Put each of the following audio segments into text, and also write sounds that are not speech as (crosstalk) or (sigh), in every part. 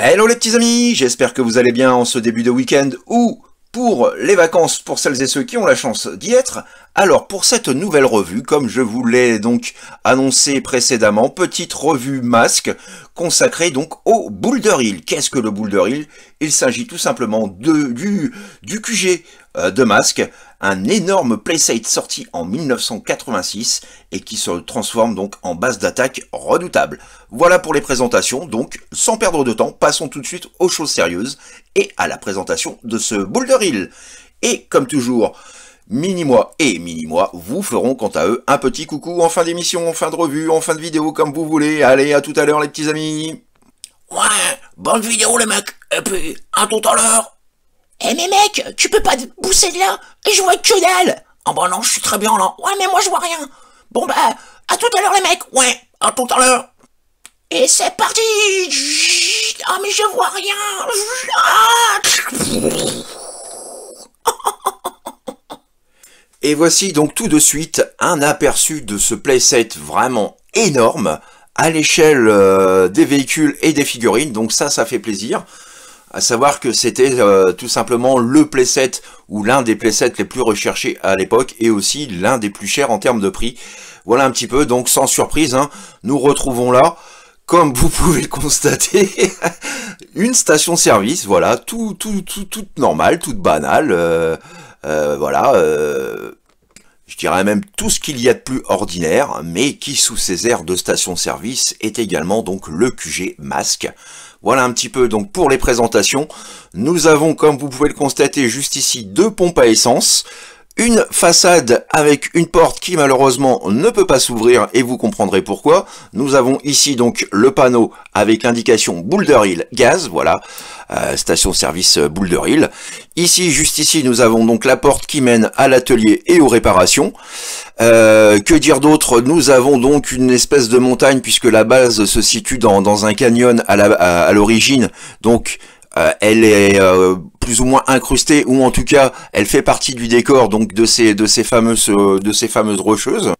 Hello les petits amis, j'espère que vous allez bien en ce début de week-end ou pour les vacances pour celles et ceux qui ont la chance d'y être. Alors pour cette nouvelle revue, comme je vous l'ai donc annoncé précédemment, petite revue masque consacrée donc au Boulder Hill. Qu'est-ce que le Boulder Hill Il s'agit tout simplement de, du, du QG euh, de masque un énorme playset sorti en 1986 et qui se transforme donc en base d'attaque redoutable. Voilà pour les présentations, donc sans perdre de temps, passons tout de suite aux choses sérieuses et à la présentation de ce Boulder Hill. Et comme toujours, Mini-moi et Mini-moi vous feront quant à eux un petit coucou en fin d'émission, en fin de revue, en fin de vidéo, comme vous voulez. Allez, à tout à l'heure les petits amis Ouais, bonne vidéo les mecs, et puis à tout à l'heure eh mais mec, tu peux pas te pousser de là et Je vois que dalle Ah oh, bah non, je suis très bien là. Ouais mais moi je vois rien. Bon bah, à tout à l'heure les mecs. Ouais, à tout à l'heure. Et c'est parti Ah mais je vois rien (laughs) Et voici donc tout de suite un aperçu de ce playset vraiment énorme à l'échelle euh, des véhicules et des figurines, donc ça, ça fait plaisir à savoir que c'était euh, tout simplement le playset ou l'un des playsets les plus recherchés à l'époque et aussi l'un des plus chers en termes de prix. Voilà un petit peu, donc sans surprise, hein, nous retrouvons là, comme vous pouvez le constater, (laughs) une station-service, voilà, tout, tout, tout, toute normale, toute banale, euh, euh, voilà, je dirais même tout ce qu'il y a de plus ordinaire, mais qui sous ses airs de station-service est également donc le QG masque. Voilà un petit peu donc pour les présentations. Nous avons, comme vous pouvez le constater juste ici, deux pompes à essence. Une façade avec une porte qui malheureusement ne peut pas s'ouvrir et vous comprendrez pourquoi. Nous avons ici donc le panneau avec l'indication Boulder Hill Gaz, voilà, euh, station-service euh, Boulder Hill. Ici, juste ici, nous avons donc la porte qui mène à l'atelier et aux réparations. Euh, que dire d'autre Nous avons donc une espèce de montagne puisque la base se situe dans, un canyon à l'origine, à, donc euh, elle est euh, plus ou moins incrustée ou en tout cas elle fait partie du décor donc de ces de ces fameuses euh, de ces fameuses rocheuses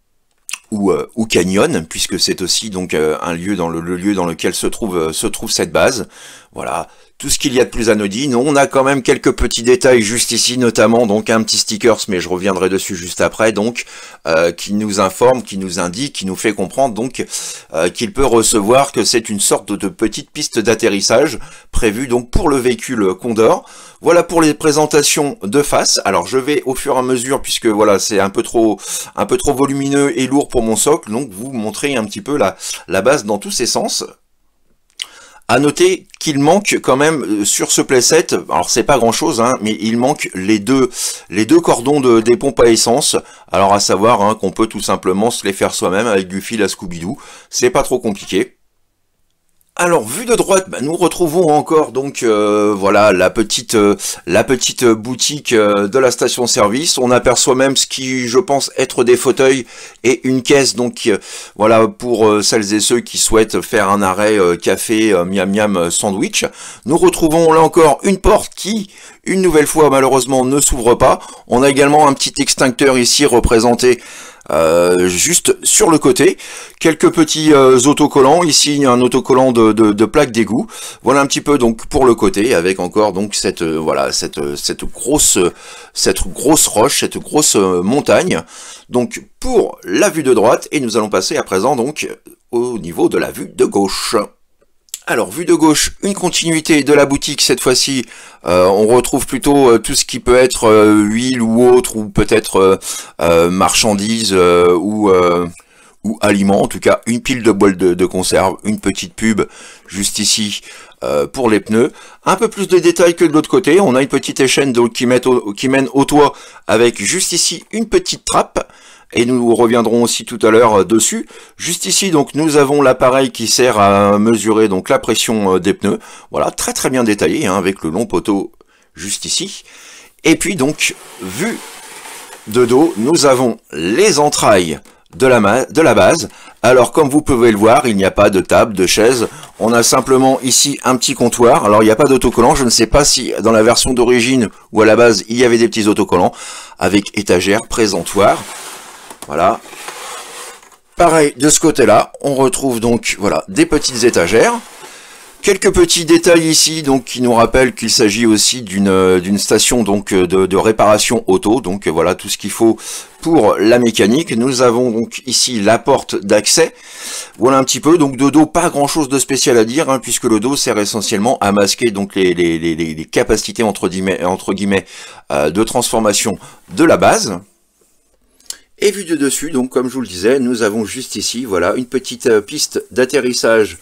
ou ou canyon puisque c'est aussi donc un lieu dans le, le, lieu dans lequel se trouve se trouve cette base. Voilà, tout ce qu'il y a de plus anodine. On a quand même quelques petits détails juste ici, notamment donc un petit stickers, mais je reviendrai dessus juste après, donc euh, qui nous informe, qui nous indique, qui nous fait comprendre donc euh, qu'il peut recevoir que c'est une sorte de petite piste d'atterrissage prévue donc pour le véhicule Condor. Voilà pour les présentations de face. Alors je vais au fur et à mesure, puisque voilà c'est un peu trop un peu trop volumineux et lourd pour mon socle, donc vous montrer un petit peu la, la base dans tous ses sens. À noter qu'il manque quand même euh, sur ce playset, alors c'est pas grand chose, hein, mais il manque les deux, les deux cordons de, des pompes à essence. Alors à savoir hein, qu'on peut tout simplement se les faire soi-même avec du fil à Scooby-Doo. C'est pas trop compliqué. Alors vu de droite, bah, nous retrouvons encore donc euh, voilà la petite euh, la petite boutique euh, de la station service. On aperçoit même ce qui je pense être des fauteuils et une caisse donc voilà pour celles et ceux qui souhaitent faire un arrêt café miam miam sandwich. Nous retrouvons là encore une porte qui une nouvelle fois malheureusement ne s'ouvre pas. On a également un petit extincteur ici représenté euh, juste sur le côté. Quelques petits euh, autocollants, ici un autocollant de, de, plaque d'égout. Voilà un petit peu donc pour le côté, avec encore donc cette euh, voilà cette cette grosse cette grosse roche, cette grosse montagne. Donc pour la vue de droite, et nous allons passer à présent donc au niveau de la vue de gauche. Alors, vue de gauche, une continuité de la boutique cette fois-ci. Euh, on retrouve plutôt euh, tout ce qui peut être euh, huile ou autre, ou peut-être marchandises ou, ou aliments. En tout cas, une pile de boîtes de, conserve, une petite pub juste ici pour les pneus. Un peu plus de détails que de l'autre côté. On a une petite échelle qui mène au toit avec juste ici une petite trappe et nous reviendrons aussi tout à l'heure euh, dessus. Juste ici, donc, nous avons l'appareil qui sert à mesurer donc la pression euh, des pneus. Voilà, très très bien détaillé, hein, avec le long poteau juste ici. Et puis donc, vu de dos, nous avons les entrailles de la, de la base. Alors comme vous pouvez le voir, il n'y a pas de table, de chaise. On a simplement ici un petit comptoir. Alors il n'y a pas d'autocollant. Je ne sais pas si dans la version d'origine ou à la base, il y avait des petits autocollants avec étagère, présentoir. Voilà. Pareil, de ce côté-là, on retrouve donc voilà des petites étagères. Quelques petits détails ici donc qui nous rappellent qu'il s'agit aussi d'une euh, station donc euh, de, réparation auto. Donc euh, voilà tout ce qu'il faut pour la mécanique. Nous avons donc ici la porte d'accès. Voilà un petit peu. Donc de dos, pas grand chose de spécial à dire hein, puisque le dos sert essentiellement à masquer donc les, capacités entre guillemets, de transformation de la base. Et vu de dessus, donc comme je vous le disais, nous avons juste ici, voilà, une petite euh, piste d'atterrissage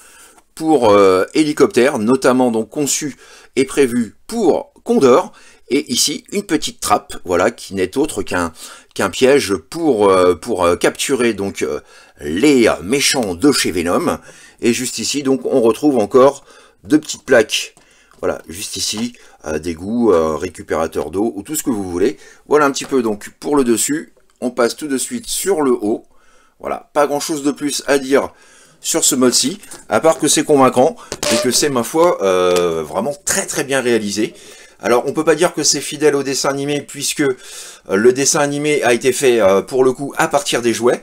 pour euh, hélicoptère, notamment donc conçue et prévue pour Condor. Et ici, une petite trappe, voilà, qui n'est autre qu'un piège pour, euh, pour capturer donc les méchants de chez Venom. Et juste ici, donc, on retrouve encore deux petites plaques. Voilà, juste ici, des goûts, récupérateurs d'eau ou tout ce que vous voulez. Voilà un petit peu donc pour le dessus on passe tout de suite sur le haut. Voilà, pas grand chose de plus à dire sur ce mode-ci, à part que c'est convaincant et que c'est, ma foi, euh, vraiment très très bien réalisé. Alors, on peut pas dire que c'est fidèle au dessin animé, puisque euh, le dessin animé a été fait, euh, pour le coup, à partir des jouets.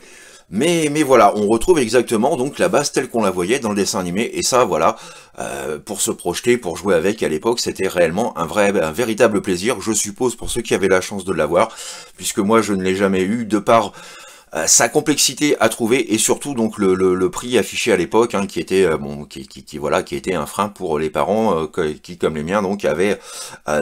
Mais, voilà, on retrouve exactement donc la base telle qu'on la voyait dans le dessin animé, et ça voilà, euh, pour se projeter, pour jouer avec à l'époque, c'était réellement un vrai, un véritable plaisir, je suppose pour ceux qui avaient la chance de l'avoir, puisque moi je ne l'ai jamais eu, de par euh, sa complexité à trouver et surtout donc le, prix affiché à l'époque hein, qui était euh, bon qui, voilà qui était un frein pour les parents qui comme les miens donc avaient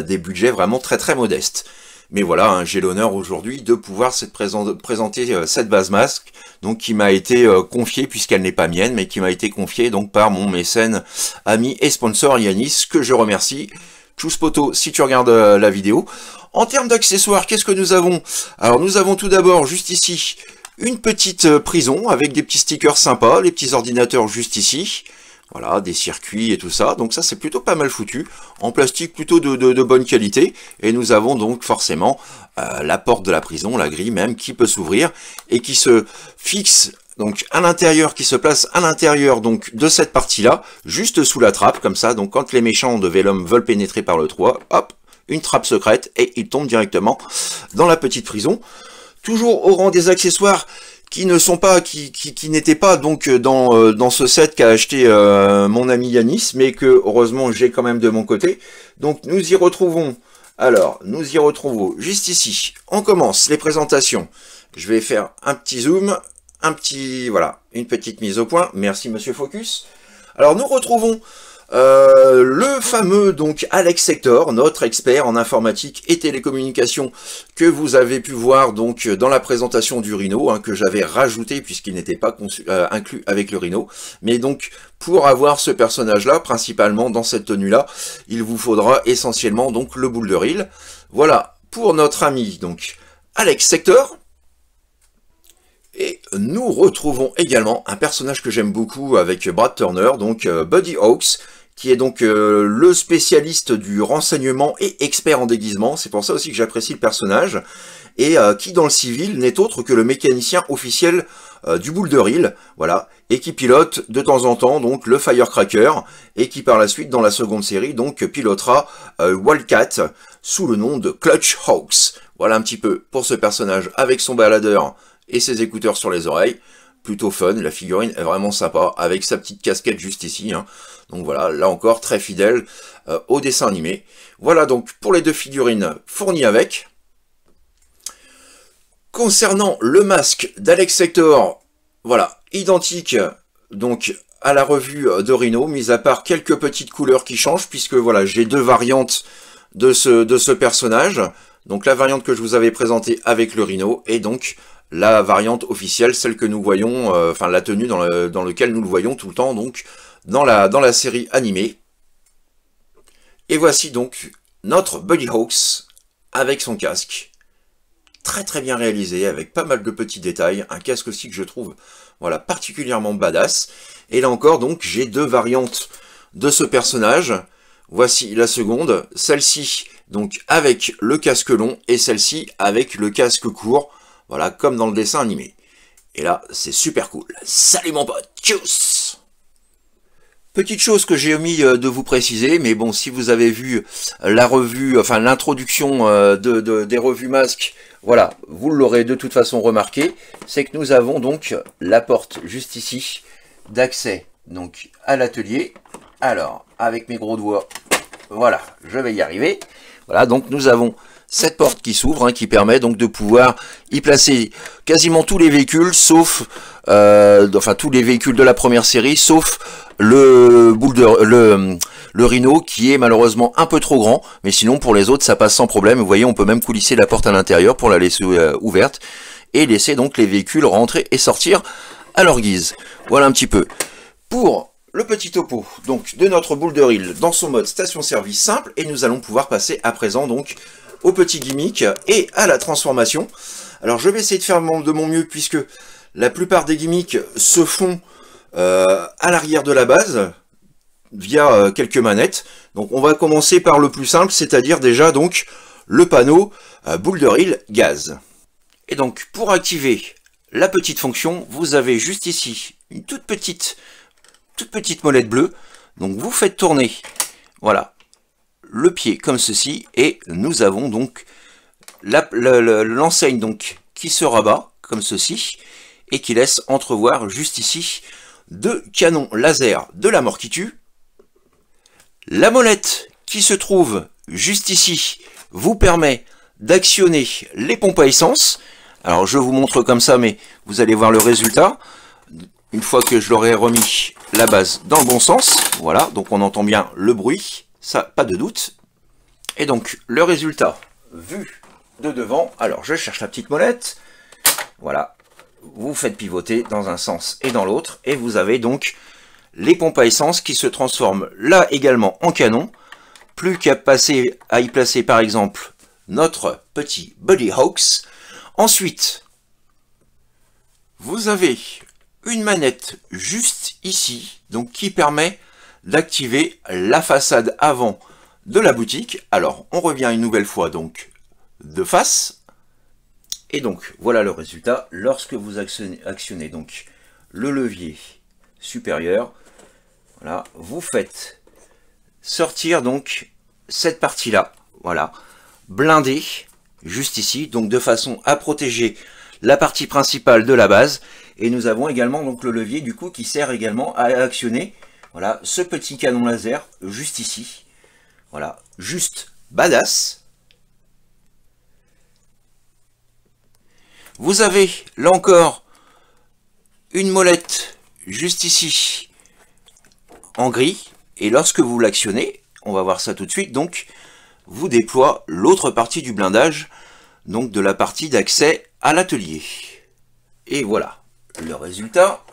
des budgets vraiment très très modestes. Mais voilà, hein, j'ai l'honneur aujourd'hui de pouvoir présenter euh, cette base masque, donc qui m'a été euh, confiée, puisqu'elle n'est pas mienne, mais qui m'a été confiée donc par mon mécène, ami et sponsor Yanis, que je remercie. Tchuss poto si tu regardes euh, la vidéo. En termes d'accessoires, qu'est-ce que nous avons Alors nous avons tout d'abord, juste ici, une petite prison avec des petits stickers sympas, les petits ordinateurs juste ici. Voilà, des circuits et tout ça. Donc ça, c'est plutôt pas mal foutu. En plastique plutôt de, bonne qualité. Et nous avons donc forcément euh, la porte de la prison, la grille même, qui peut s'ouvrir et qui se fixe donc à l'intérieur, qui se place à l'intérieur donc de cette partie-là, juste sous la trappe, comme ça. Donc quand les méchants de Vellum veulent pénétrer par le toit, hop, une trappe secrète, et ils tombent directement dans la petite prison. Toujours au rang des accessoires, qui ne sont pas, qui, n'étaient pas donc euh, euh, dans, ce set qu'a acheté euh, mon ami Yanis, mais que heureusement j'ai quand même de mon côté. Donc nous y retrouvons. Alors, nous y retrouvons juste ici. On commence les présentations. Je vais faire un petit zoom, un petit, voilà, une petite mise au point. Merci Monsieur Focus. Alors nous retrouvons euh, le fameux donc Alex Sector, notre expert en informatique et télécommunications que vous avez pu voir donc dans la présentation du Rhino, hein, que j'avais rajouté puisqu'il n'était pas euh, inclus avec le Rhino. Mais donc pour avoir ce personnage-là, principalement dans cette tenue-là, il vous faudra essentiellement donc le boule de Voilà pour notre ami donc Alex Sector. Et nous retrouvons également un personnage que j'aime beaucoup avec Brad Turner, donc euh, Buddy Hawks, qui est donc euh, le spécialiste du renseignement et expert en déguisement. C'est pour ça aussi que j'apprécie le personnage. Et euh, qui, dans le civil, n'est autre que le mécanicien officiel euh, du boule de Reel, voilà, et qui pilote de temps en temps donc le Firecracker, et qui par la suite, dans la seconde série, donc pilotera Wildcat sous le nom de Clutch Hawks. Voilà un petit peu pour ce personnage avec son baladeur et ses écouteurs sur les oreilles. Plutôt fun, la figurine est vraiment sympa, avec sa petite casquette juste ici, hein. Donc voilà, là encore, très fidèle euh, au dessin animé. Voilà donc pour les deux figurines fournies avec. Concernant le masque d'Alex Sector, voilà, identique donc à la revue de Rhino, mis à part quelques petites couleurs qui changent, puisque voilà, j'ai deux variantes de ce, de ce personnage. Donc la variante que je vous avais présentée avec le Rhino, et donc la variante officielle, celle que nous voyons, euh, enfin la tenue dans, dans laquelle nous le voyons tout le temps, donc dans la, série animée. Et voici donc notre Buddy Hawks avec son casque. Très très bien réalisé, avec pas mal de petits détails. Un casque aussi que je trouve voilà, particulièrement badass. Et là encore, donc, j'ai deux variantes de ce personnage. Voici la seconde, celle-ci donc avec le casque long et celle-ci avec le casque court, voilà comme dans le dessin animé. Et là, c'est super cool. Salut mon pote, tchuss Petite chose que j'ai omis euh, de vous préciser, mais bon, si vous avez vu euh, la revue, enfin l'introduction euh, des revues masques, voilà, vous l'aurez de toute façon remarqué, c'est que nous avons donc la porte juste ici d'accès donc à l'atelier. Alors, avec mes gros doigts, voilà, je vais y arriver. Voilà, donc nous avons cette porte qui s'ouvre, hein, qui permet donc de pouvoir y placer quasiment tous les véhicules, sauf euh, enfin tous les véhicules de la première série, sauf le le, le Rhino qui est malheureusement un peu trop grand, mais sinon pour les autres ça passe sans problème. Vous voyez, on peut même coulisser la porte à l'intérieur pour la laisser euh, ouverte et laisser donc les véhicules rentrer et sortir à leur guise. Voilà un petit peu. Pour le petit topo donc de notre boule de dans son mode station-service simple et nous allons pouvoir passer à présent donc aux petit gimmick et à la transformation. Alors je vais essayer de faire de mon mieux puisque la plupart des gimmicks se font euh, à l'arrière de la base via euh, quelques manettes. Donc on va commencer par le plus simple, c'est-à-dire déjà donc le panneau euh, boule de gaz. Et donc pour activer la petite fonction, vous avez juste ici une toute petite, toute petite molette bleue. Donc vous faites tourner, voilà, le pied comme ceci et nous avons donc l'enseigne donc qui se rabat comme ceci et qui laisse entrevoir juste ici deux canons laser de la mort qui tue. La molette qui se trouve juste ici vous permet d'actionner les pompes à essence. Alors je vous montre comme ça mais vous allez voir le résultat. Une fois que je l'aurai remis la base dans le bon sens, voilà, donc on entend bien le bruit ça pas de doute. Et donc le résultat vu de devant, alors je cherche la petite molette, voilà, vous faites pivoter dans un sens et dans l'autre, et vous avez donc les pompes à essence qui se transforment là également en canon, plus qu'à passer à y placer par exemple notre petit Buddy Hawks. Ensuite, vous avez une manette juste ici, donc qui permet d'activer la façade avant de la boutique. Alors, on revient une nouvelle fois donc de face. Et donc, voilà le résultat. Lorsque vous actionnez, donc le levier supérieur, voilà, vous faites sortir donc cette partie-là, voilà, blindée, juste ici, donc de façon à protéger la partie principale de la base. Et nous avons également donc le levier du coup qui sert également à actionner voilà, ce petit canon laser, juste ici. Voilà, juste badass. Vous avez, là encore, une molette juste ici, en gris. Et lorsque vous l'actionnez, on va voir ça tout de suite, donc, vous déploie l'autre partie du blindage, donc de la partie d'accès à l'atelier. Et voilà le résultat.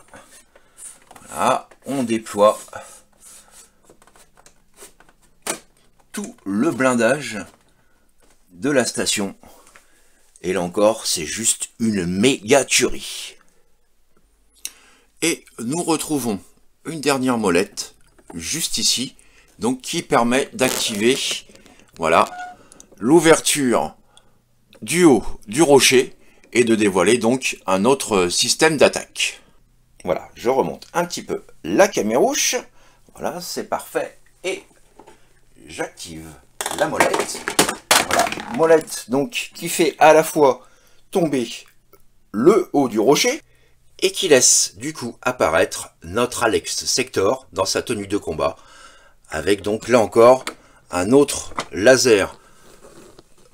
Ah, on déploie tout le blindage de la station. Et là encore, c'est juste une méga tuerie. Et nous retrouvons une dernière molette, juste ici, donc qui permet d'activer, voilà, l'ouverture du haut du rocher et de dévoiler donc un autre système d'attaque. Voilà, je remonte un petit peu la camérouche. Voilà, c'est parfait. Et j'active la molette. Voilà, molette donc qui fait à la fois tomber le haut du rocher et qui laisse du coup apparaître notre Alex Sector dans sa tenue de combat avec donc là encore un autre laser,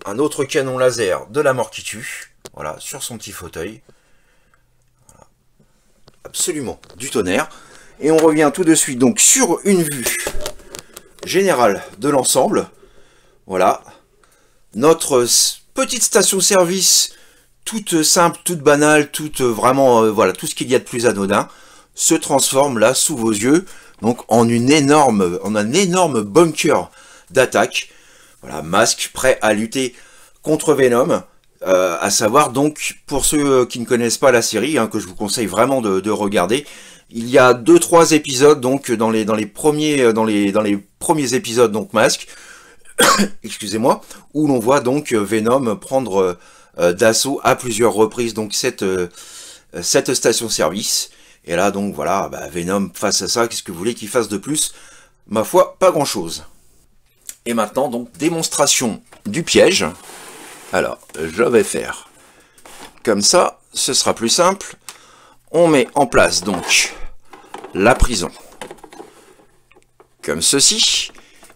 un autre canon laser de la mort qui tue, voilà, sur son petit fauteuil absolument du tonnerre. Et on revient tout de suite donc sur une vue générale de l'ensemble. Voilà. Notre petite station-service, toute simple, toute banale, toute euh, vraiment, euh, voilà, tout ce qu'il y a de plus anodin, se transforme là, sous vos yeux, donc en une énorme, en un énorme bunker d'attaque. Voilà, masque prêt à lutter contre Venom. Euh, à savoir donc, pour ceux euh, qui ne connaissent pas la série, hein, que je vous conseille vraiment de, regarder, il y a deux trois épisodes donc dans les dans les premiers euh, dans les dans les premiers épisodes donc Masque, (coughs) excusez-moi, où l'on voit donc Venom prendre d'assaut à plusieurs reprises donc cette cette station-service. Et là donc voilà, bah, Venom face à ça, qu'est-ce que vous voulez qu'il fasse de plus Ma foi, pas grand-chose. Et maintenant donc démonstration du piège. Alors, je vais faire comme ça, ce sera plus simple. On met en place donc la prison comme ceci.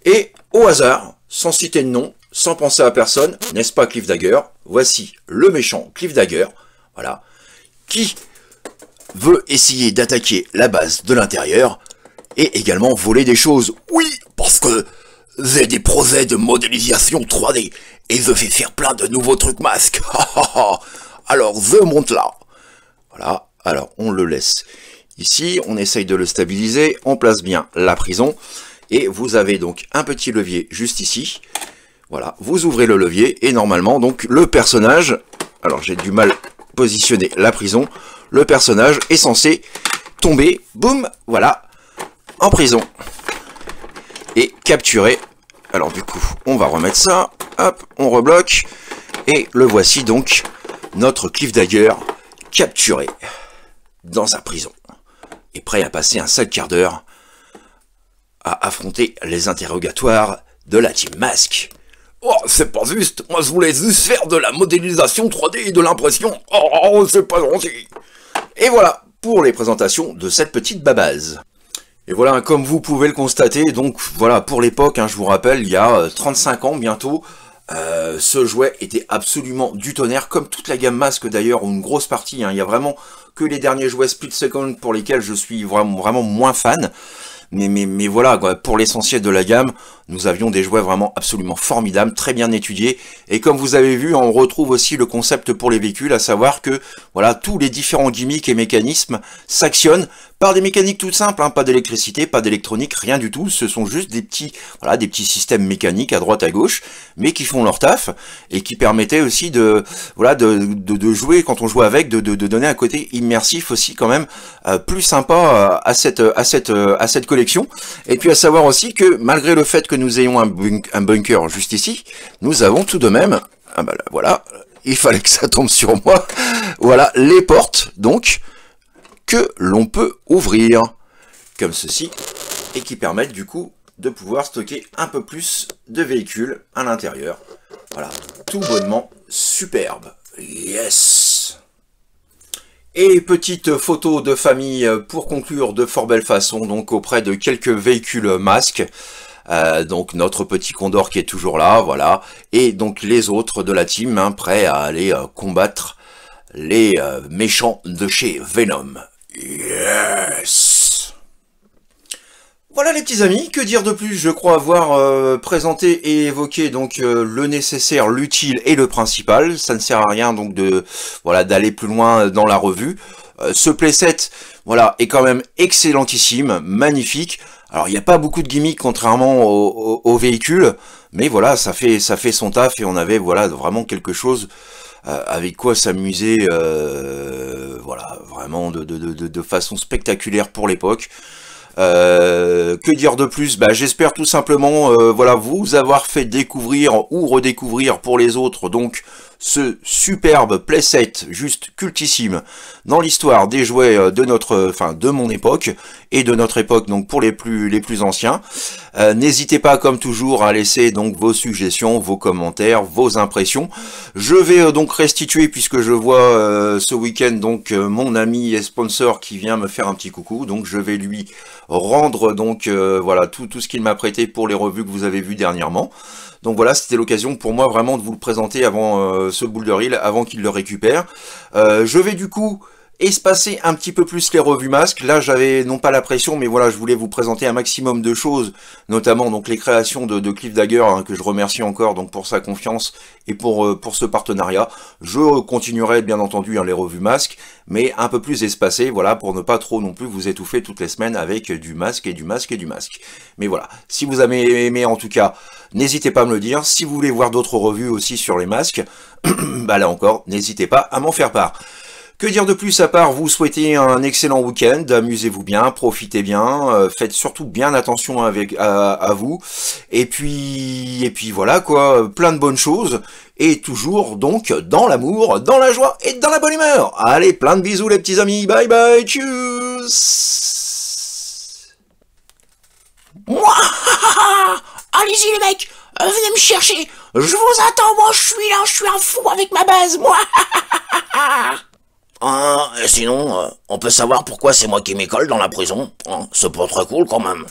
Et au hasard, sans citer de nom, sans penser à personne, n'est-ce pas Cliff Dagger Voici le méchant Cliff Dagger, voilà, qui veut essayer d'attaquer la base de l'intérieur et également voler des choses. Oui, parce que j'ai des projets de modélisation 3D et je faire plein de nouveaux trucs masques. (laughs) alors, je monte là. Voilà, alors on le laisse ici, on essaye de le stabiliser, on place bien la prison, et vous avez donc un petit levier juste ici. Voilà, vous ouvrez le levier, et normalement, donc, le personnage, alors j'ai du mal positionner la prison, le personnage est censé tomber, boum, voilà, en prison, et capturé. Alors du coup, on va remettre ça. Hop, on rebloque. Et le voici donc, notre Cliff Dagger capturé dans sa prison. Et prêt à passer un sale quart d'heure à affronter les interrogatoires de la Team Mask. Oh, c'est pas juste, moi je voulais juste faire de la modélisation 3D et de l'impression. Oh, oh, oh, c'est pas gentil. Et voilà pour les présentations de cette petite babase. Et voilà, hein, comme vous pouvez le constater, donc voilà, pour l'époque, hein, je vous rappelle, il y a 35 euh, ans bientôt, euh, ce jouet était absolument du tonnerre, comme toute la gamme masque d'ailleurs, ou une grosse partie, hein. il y a vraiment que les derniers jouets split second pour lesquels je suis vraiment, vraiment moins fan. Mais, mais, mais voilà, pour l'essentiel de la gamme, nous avions des jouets vraiment absolument formidables, très bien étudiés. Et comme vous avez vu, on retrouve aussi le concept pour les véhicules, à savoir que voilà tous les différents gimmicks et mécanismes s'actionnent par des mécaniques toutes simples, hein, pas d'électricité, pas d'électronique, rien du tout. Ce sont juste des petits, voilà, des petits systèmes mécaniques à droite à gauche, mais qui font leur taf et qui permettaient aussi de, voilà, de, jouer quand on joue avec, de, donner un côté immersif aussi quand même euh, plus sympa euh, à cette, euh, à cette, à cette collection. Et puis à savoir aussi que malgré le fait que nous ayons un, un bunker juste ici, nous avons tout de même, ah bah voilà, il fallait que ça tombe sur moi, voilà, les portes, donc, que l'on peut ouvrir, comme ceci, et qui permettent du coup de pouvoir stocker un peu plus de véhicules à l'intérieur. Voilà, tout bonnement superbe. Yes et petite photo de famille euh, pour conclure de fort belle façon, donc auprès de quelques véhicules masques. Euh, donc notre petit Condor qui est toujours là, voilà. Et donc les autres de la team, hein, prêts à aller euh, combattre les euh, méchants de chez Venom. Yes voilà les petits amis, que dire de plus Je crois avoir présenté et évoqué donc le nécessaire, l'utile et le principal. Ça ne sert à rien donc de voilà d'aller plus loin dans la revue. ce playset voilà est quand même excellentissime, magnifique. Alors il n'y a pas beaucoup de gimmicks contrairement au, véhicule, mais voilà, ça fait, ça fait son taf et on avait voilà vraiment quelque chose euh, avec quoi s'amuser, euh, voilà, vraiment de, façon spectaculaire pour l'époque. Euh, que dire de plus bah, J'espère tout simplement voilà, vous avoir fait découvrir ou redécouvrir pour les autres donc ce superbe playset juste cultissime dans l'histoire des jouets euh, de notre, euh, enfin de mon époque et de notre époque donc pour les plus les plus anciens. Euh, n'hésitez pas comme toujours à laisser donc vos suggestions, vos commentaires, vos impressions. Je vais donc restituer puisque je vois ce week-end donc mon ami et sponsor qui vient me faire un petit coucou. Donc je vais lui rendre donc voilà tout tout ce qu'il m'a prêté pour les revues que vous avez vues dernièrement. Donc voilà, c'était l'occasion pour moi vraiment de vous le présenter avant euh, ce de Hill, avant qu'il le récupère. Euh, je vais du coup espacer un petit peu plus les revues masques. Là, j'avais non pas la pression, mais voilà, je voulais vous présenter un maximum de choses, notamment donc les créations de, Cliff Dagger, hein, que je remercie encore donc pour sa confiance et pour, euh, pour ce partenariat. Je continuerai bien entendu hein, les revues masques, mais un peu plus espacées, voilà, pour ne pas trop non plus vous étouffer toutes les semaines avec du masque et du masque et du masque. Mais voilà, si vous avez aimé en tout cas, n'hésitez pas à me le dire. Si vous voulez voir d'autres revues aussi sur les masques, (clears throat) bah là encore, n'hésitez pas à m'en faire part. Que dire de plus à part vous souhaiter un excellent week-end, amusez-vous bien, profitez bien, euh, faites surtout bien attention avec à, vous, et puis et puis voilà quoi, plein de bonnes choses, et toujours donc dans l'amour, dans la joie et dans la bonne humeur. Allez, plein de bisous les petits amis, bye bye, tchuss (laughs) Allez-y les mecs, venez me chercher, je vous attends, moi je suis là, je suis un fou avec ma base, moi (laughs) Ah, euh, et sinon, euh, on peut savoir pourquoi c'est moi qui m'école dans la prison. Hein, c'est pas très cool quand même.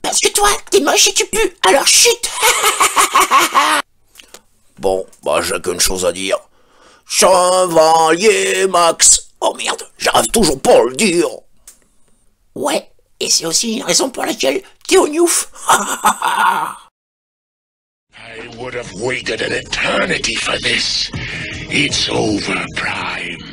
Parce que toi, t'es moche et tu pues, alors chute (laughs) Bon, bah j'ai qu'une chose à dire. Chevalier Max Oh merde, j'arrive toujours pas à le dire Ouais, et c'est aussi une raison pour laquelle t'es au newf (laughs) I would have waited an eternity for this. It's over, Prime.